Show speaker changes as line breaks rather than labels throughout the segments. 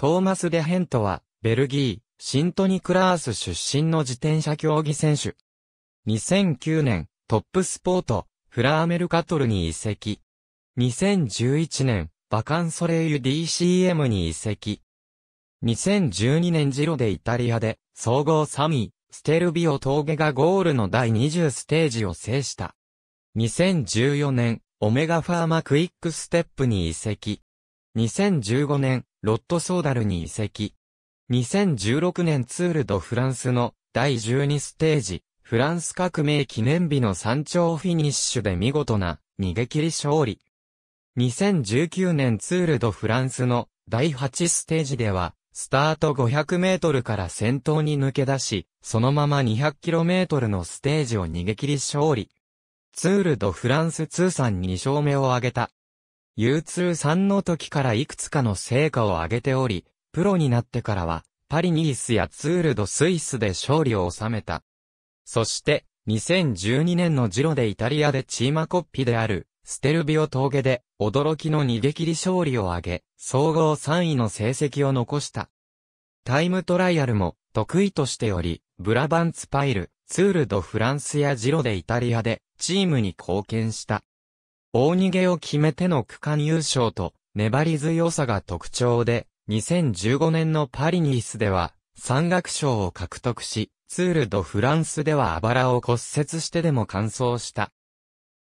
トーマス・デヘントは、ベルギー、シントニクラース出身の自転車競技選手。2009年、トップスポート、フラーメルカトルに移籍。2011年、バカンソレイユ DCM に移籍。2012年ジロでイタリアで、総合3位、ステルビオ峠がゴールの第20ステージを制した。2014年、オメガファーマクイックステップに移籍。2015年、ロットソーダルに移籍。2016年ツールドフランスの第12ステージ、フランス革命記念日の山頂フィニッシュで見事な逃げ切り勝利。2019年ツールドフランスの第8ステージでは、スタート500メートルから先頭に抜け出し、そのまま200キロメートルのステージを逃げ切り勝利。ツールドフランス通算2勝目を挙げた。U23 の時からいくつかの成果を上げており、プロになってからは、パリニースやツールドスイスで勝利を収めた。そして、2012年のジロでイタリアでチーマコッピである、ステルビオ峠で、驚きの逃げ切り勝利を挙げ、総合3位の成績を残した。タイムトライアルも、得意としており、ブラバンツパイル、ツールドフランスやジロでイタリアで、チームに貢献した。大逃げを決めての区間優勝と、粘り強さが特徴で、2015年のパリニースでは、山岳賞を獲得し、ツール・ド・フランスではあばらを骨折してでも完走した。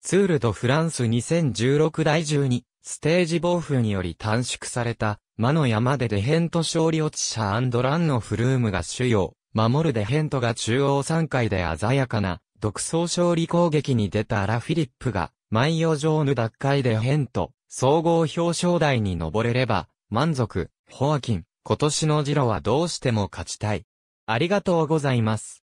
ツール・ド・フランス2016第12、ステージ暴風により短縮された、魔の山でデヘント勝利落ち者ランのフルームが主要、守るデヘントが中央3回で鮮やかな、独走勝利攻撃に出たラフィリップが、万葉城の奪回で変と、総合表彰台に登れれば、満足、ホアキン、今年のジロはどうしても勝ちたい。ありがとうございます。